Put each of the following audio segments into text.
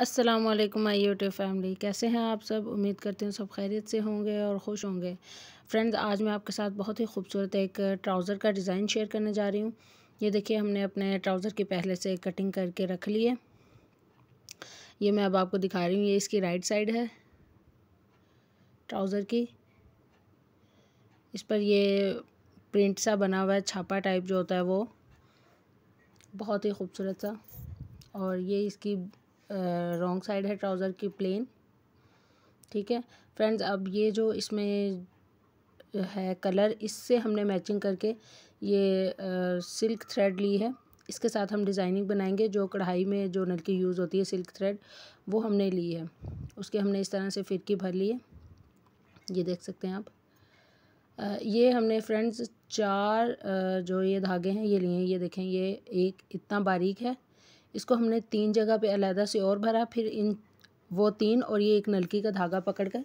अस्सलाम वालेकुम my YouTube family कैसे हैं आप सब उम्मीद करती हूँ सब खैरियत से होंगे और खुश होंगे फ्रेंड्स आज मैं आपके साथ बहुत ही खूबसूरत एक ट्राउज़र का डिज़ाइन शेयर करने जा रही हूँ ये देखिए हमने अपने ट्राउज़र की पहले से कटिंग करके रख ली है ये मैं अब आपको दिखा रही हूँ ये इसकी राइट साइड है ट्राउज़र की इस पर ये प्रिंट सा बना हुआ है छापा टाइप जो होता है वो बहुत ही खूबसूरत सा और ये इसकी रॉन्ग साइड है ट्राउज़र की प्लेन ठीक है फ्रेंड्स अब ये जो इसमें है कलर इससे हमने मैचिंग करके ये सिल्क थ्रेड ली है इसके साथ हम डिज़ाइनिंग बनाएंगे जो कढ़ाई में जो नलकी यूज़ होती है सिल्क थ्रेड वो हमने ली है उसके हमने इस तरह से फिरकी भर ली है ये देख सकते हैं आप आ, ये हमने फ्रेंड्स चार आ, जो ये धागे हैं ये लिए हैं ये देखें ये एक इतना बारीक है इसको हमने तीन जगह पे अलहदा से और भरा फिर इन वो तीन और ये एक नलकी का धागा पकड़कर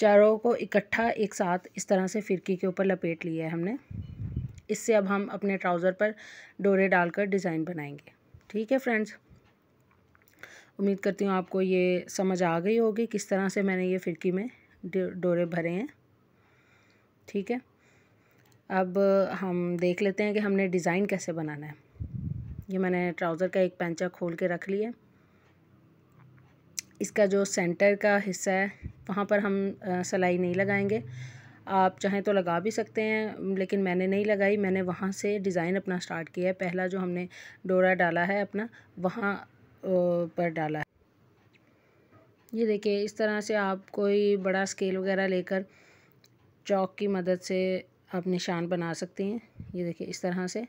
चारों को इकट्ठा एक साथ इस तरह से फिरकी के ऊपर लपेट लिया है हमने इससे अब हम अपने ट्राउज़र पर डोरे डालकर डिज़ाइन बनाएंगे ठीक है फ्रेंड्स उम्मीद करती हूँ आपको ये समझ आ गई होगी किस तरह से मैंने ये फिरकी में डोरे भरे हैं ठीक है अब हम देख लेते हैं कि हमने डिज़ाइन कैसे बनाना है ये मैंने ट्राउज़र का एक पैंचा खोल के रख लिया इसका जो सेंटर का हिस्सा है वहाँ पर हम सिलाई नहीं लगाएंगे आप चाहें तो लगा भी सकते हैं लेकिन मैंने नहीं लगाई मैंने वहाँ से डिज़ाइन अपना स्टार्ट किया है पहला जो हमने डोरा डाला है अपना वहाँ पर डाला है ये देखिए इस तरह से आप कोई बड़ा स्केल वगैरह लेकर चौक की मदद से आप निशान बना सकती हैं ये देखिए इस तरह से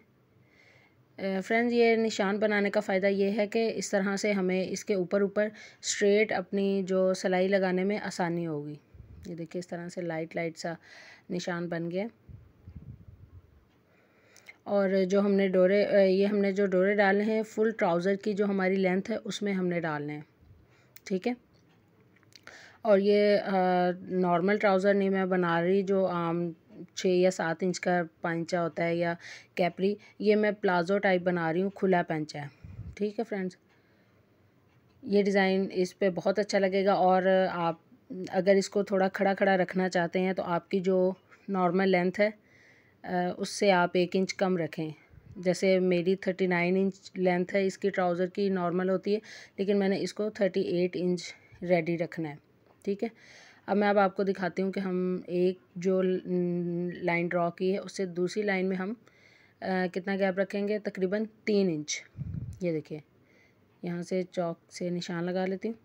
फ्रेंड्स ये निशान बनाने का फ़ायदा ये है कि इस तरह से हमें इसके ऊपर ऊपर स्ट्रेट अपनी जो सिलाई लगाने में आसानी होगी ये देखिए इस तरह से लाइट लाइट सा निशान बन गया और जो हमने डोरे ये हमने जो डोरे डाले हैं फुल ट्राउज़र की जो हमारी लेंथ है उसमें हमने डालने हैं ठीक है और ये नॉर्मल ट्राउज़र नहीं मैं बना रही जो आम छः या सात इंच का पैंचा होता है या कैपरी ये मैं प्लाजो टाइप बना रही हूँ खुला पैंचा है ठीक है फ्रेंड्स ये डिज़ाइन इस पर बहुत अच्छा लगेगा और आप अगर इसको थोड़ा खड़ा खड़ा रखना चाहते हैं तो आपकी जो नॉर्मल लेंथ है उससे आप एक इंच कम रखें जैसे मेरी थर्टी नाइन इंच लेंथ है इसकी ट्राउज़र की नॉर्मल होती है लेकिन मैंने इसको थर्टी एट इंच रेडी रखना है ठीक है अब मैं अब आपको दिखाती हूँ कि हम एक जो लाइन ड्रॉ की है उससे दूसरी लाइन में हम आ, कितना गैप रखेंगे तकरीबन तीन इंच ये देखिए यहाँ से चौक से निशान लगा लेती हूँ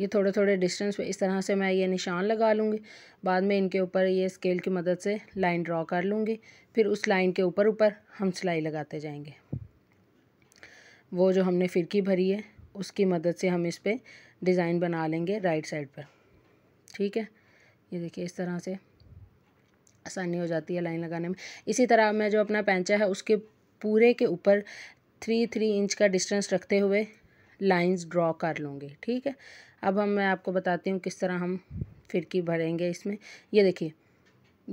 ये थोड़े थोड़े डिस्टेंस पे इस तरह से मैं ये निशान लगा लूँगी बाद में इनके ऊपर ये स्केल की मदद से लाइन ड्रॉ कर लूँगी फिर उस लाइन के ऊपर ऊपर हम सिलाई लगाते जाएंगे वो जो हमने फिरकी भरी है उसकी मदद से हम इस पर डिज़ाइन बना लेंगे राइट साइड पर ठीक है ये देखिए इस तरह से आसानी हो जाती है लाइन लगाने में इसी तरह मैं जो अपना पैंचा है उसके पूरे के ऊपर थ्री थ्री इंच का डिस्टेंस रखते हुए लाइंस ड्रॉ कर लूँगी ठीक है अब हम मैं आपको बताती हूँ किस तरह हम फिरकी भरेंगे इसमें ये देखिए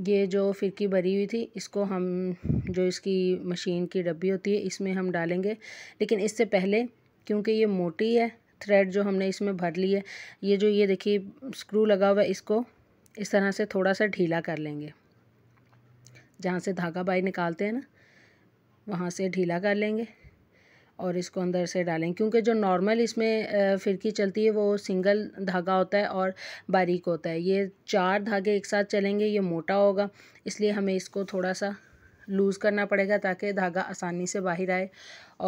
ये जो फिरकी भरी हुई थी इसको हम जो इसकी मशीन की डब्बी होती है इसमें हम डालेंगे लेकिन इससे पहले क्योंकि ये मोटी है थ्रेड जो हमने इसमें भर ली है ये जो ये देखिए स्क्रू लगा हुआ है इसको इस तरह से थोड़ा सा ढीला कर लेंगे जहाँ से धागा बाई निकालते हैं ना वहाँ से ढीला कर लेंगे और इसको अंदर से डालेंगे क्योंकि जो नॉर्मल इसमें फिरकी चलती है वो सिंगल धागा होता है और बारीक होता है ये चार धागे एक साथ चलेंगे ये मोटा होगा इसलिए हमें इसको थोड़ा सा लूज़ करना पड़ेगा ताकि धागा आसानी से बाहर आए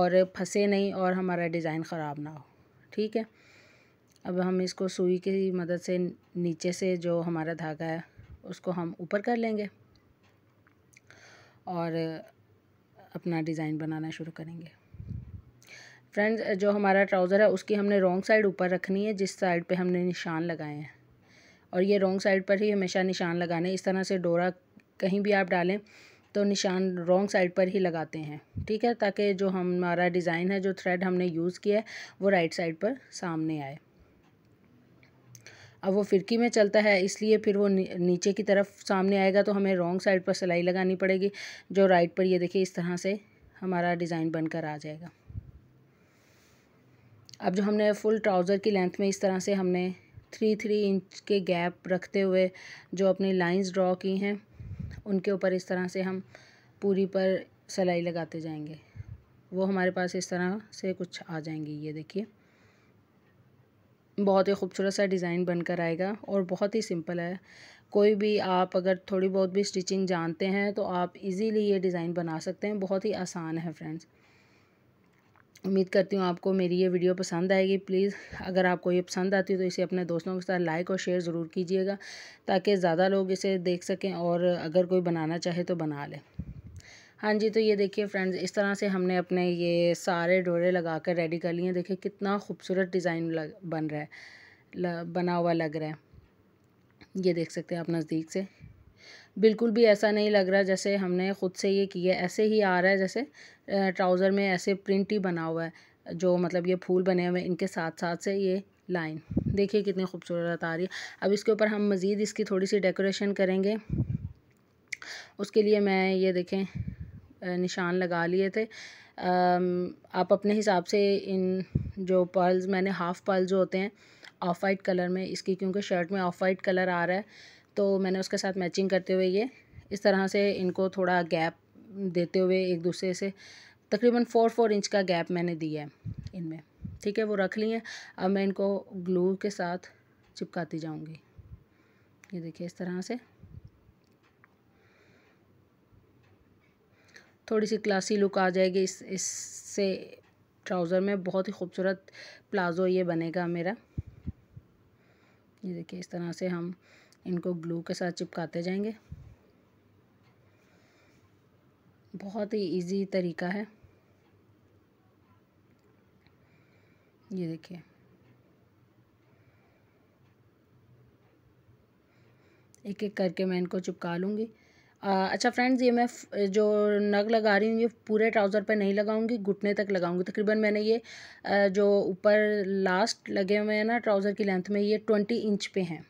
और फंसे नहीं और हमारा डिज़ाइन ख़राब ना हो ठीक है अब हम इसको सुई की मदद से नीचे से जो हमारा धागा है उसको हम ऊपर कर लेंगे और अपना डिज़ाइन बनाना शुरू करेंगे फ्रेंड्स जो हमारा ट्राउज़र है उसकी हमने रॉन्ग साइड ऊपर रखनी है जिस साइड पे हमने निशान लगाए हैं और ये रॉन्ग साइड पर ही हमेशा निशान लगाने इस तरह से डोरा कहीं भी आप डालें तो निशान रॉन्ग साइड पर ही लगाते हैं ठीक है ताकि जो हमारा डिज़ाइन है जो थ्रेड हमने यूज़ किया है वो राइट साइड पर सामने आए अब वो फिरकी में चलता है इसलिए फिर वो नीचे की तरफ सामने आएगा तो हमें रॉन्ग साइड पर सिलाई लगानी पड़ेगी जो राइट पर ये देखिए इस तरह से हमारा डिज़ाइन बनकर आ जाएगा अब जो हमने फुल ट्राउज़र की लेंथ में इस तरह से हमने थ्री थ्री इंच के गैप रखते हुए जो अपनी लाइंस ड्रॉ की हैं उनके ऊपर इस तरह से हम पूरी पर सिलाई लगाते जाएंगे वो हमारे पास इस तरह से कुछ आ जाएंगी ये देखिए बहुत ही खूबसूरत सा डिज़ाइन बनकर आएगा और बहुत ही सिंपल है कोई भी आप अगर थोड़ी बहुत भी स्टिचिंग जानते हैं तो आप इजीली ये डिज़ाइन बना सकते हैं बहुत ही आसान है फ्रेंड्स उम्मीद करती हूँ आपको मेरी ये वीडियो पसंद आएगी प्लीज़ अगर आपको ये पसंद आती है तो इसे अपने दोस्तों के साथ लाइक और शेयर ज़रूर कीजिएगा ताकि ज़्यादा लोग इसे देख सकें और अगर कोई बनाना चाहे तो बना लें हाँ जी तो ये देखिए फ्रेंड्स इस तरह से हमने अपने ये सारे डोरे लगा कर रेडी कर लिए देखिए कितना खूबसूरत डिज़ाइन बन रहा है बना हुआ लग रहा है ये देख सकते हैं आप नज़दीक से बिल्कुल भी ऐसा नहीं लग रहा जैसे हमने ख़ुद से ये किया ऐसे ही आ रहा है जैसे ट्राउज़र में ऐसे प्रिंट ही बना हुआ है जो मतलब ये फूल बने हुए हैं इनके साथ साथ से ये लाइन देखिए कितनी खूबसूरत आ रही है अब इसके ऊपर हम मज़ीद इसकी थोड़ी सी डेकोरेशन करेंगे उसके लिए मैं ये देखें निशान लगा लिए थे आप अपने हिसाब से इन जो पर्ल्स मैंने हाफ़ पर्ल जो होते हैं ऑफ वाइट कलर में इसकी क्योंकि शर्ट में ऑफ वाइट कलर आ रहा है तो मैंने उसके साथ मैचिंग करते हुए ये इस तरह से इनको थोड़ा गैप देते हुए एक दूसरे से तकरीबन फोर फोर इंच का गैप मैंने दिया है इनमें ठीक है वो रख लिए अब मैं इनको ग्लू के साथ चिपकाती जाऊंगी ये देखिए इस तरह से थोड़ी सी क्लासी लुक आ जाएगी इस इससे ट्राउज़र में बहुत ही खूबसूरत प्लाज़ो ये बनेगा मेरा ये देखिए इस तरह से हम इनको ग्लू के साथ चिपकाते जाएंगे बहुत ही इजी तरीका है ये देखिए एक एक करके मैं इनको चिपका लूँगी अच्छा फ्रेंड्स ये मैं जो नग लगा रही हूँ ये पूरे ट्राउज़र पर नहीं लगाऊंगी घुटने तक लगाऊंगी तकरीबन मैंने ये जो ऊपर लास्ट लगे हुए हैं ना ट्राउज़र की लेंथ में ये ट्वेंटी इंच पे हैं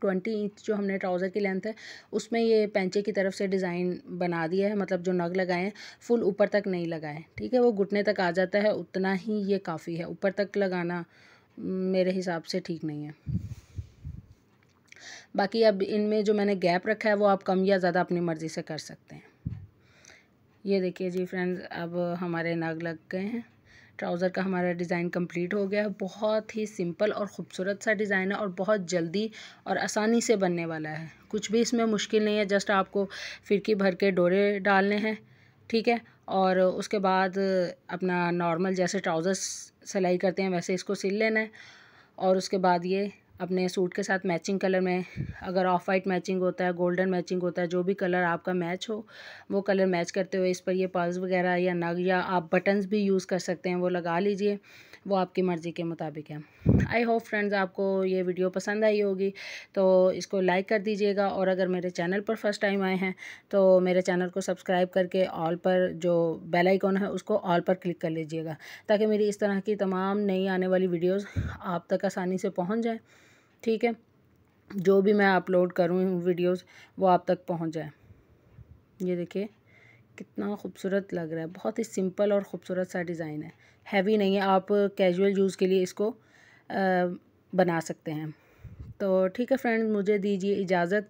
ट्वेंटी इंच जो हमने ट्राउज़र की लेंथ है उसमें ये पेंचे की तरफ से डिज़ाइन बना दिया है मतलब जो नग लगाए हैं फुल ऊपर तक नहीं लगाएं ठीक है वो घुटने तक आ जाता है उतना ही ये काफ़ी है ऊपर तक लगाना मेरे हिसाब से ठीक नहीं है बाकी अब इनमें जो मैंने गैप रखा है वो आप कम या ज़्यादा अपनी मर्ज़ी से कर सकते हैं ये देखिए जी फ्रेंड्स अब हमारे नग लग गए हैं ट्राउज़र का हमारा डिज़ाइन कंप्लीट हो गया है बहुत ही सिंपल और ख़ूबसूरत सा डिज़ाइन है और बहुत जल्दी और आसानी से बनने वाला है कुछ भी इसमें मुश्किल नहीं है जस्ट आपको फिरकी भर के डोरे डालने हैं ठीक है और उसके बाद अपना नॉर्मल जैसे ट्राउज़र सिलाई करते हैं वैसे इसको सिल लेना है और उसके बाद ये अपने सूट के साथ मैचिंग कलर में अगर ऑफ वाइट मैचिंग होता है गोल्डन मैचिंग होता है जो भी कलर आपका मैच हो वो कलर मैच करते हुए इस पर ये पर्ल्स वगैरह या नग या आप बटन्स भी यूज़ कर सकते हैं वो लगा लीजिए वो आपकी मर्ज़ी के मुताबिक है आई होप फ्रेंड्स आपको ये वीडियो पसंद आई होगी तो इसको लाइक कर दीजिएगा और अगर मेरे चैनल पर फर्स्ट टाइम आए हैं तो मेरे चैनल को सब्सक्राइब करके ऑल पर जो बेल आइकॉन है उसको ऑल पर क्लिक कर लीजिएगा ताकि मेरी इस तरह की तमाम नई आने वाली वीडियोस आप तक आसानी से पहुंच जाए ठीक है जो भी मैं अपलोड करूँ वीडियोस वो आप तक पहुँच जाए ये देखिए कितना खूबसूरत लग रहा है बहुत ही सिंपल और ख़ूबसूरत सा डिज़ाइन है हैवी नहीं है आप कैजुअल यूज़ के लिए इसको आ, बना सकते हैं तो ठीक है फ्रेंड मुझे दीजिए इजाज़त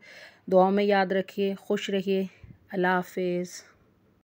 दुआ में याद रखिए खुश रहिए अल्लाह हाफिज़